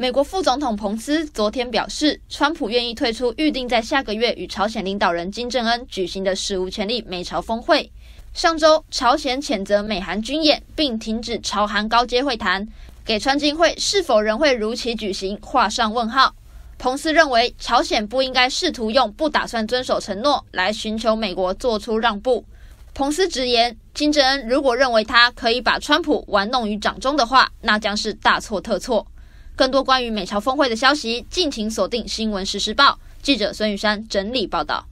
美国副总统彭斯昨天表示，川普愿意退出预定在下个月与朝鲜领导人金正恩举行的史无前例美朝峰会。上周，朝鲜谴责美韩军演，并停止朝韩高阶会谈，给川金会是否仍会如期举行画上问号。彭斯认为，朝鲜不应该试图用不打算遵守承诺来寻求美国做出让步。彭斯直言，金正恩如果认为他可以把川普玩弄于掌中的话，那将是大错特错。更多关于美朝峰会的消息，敬请锁定《新闻实时报》记者孙雨山整理报道。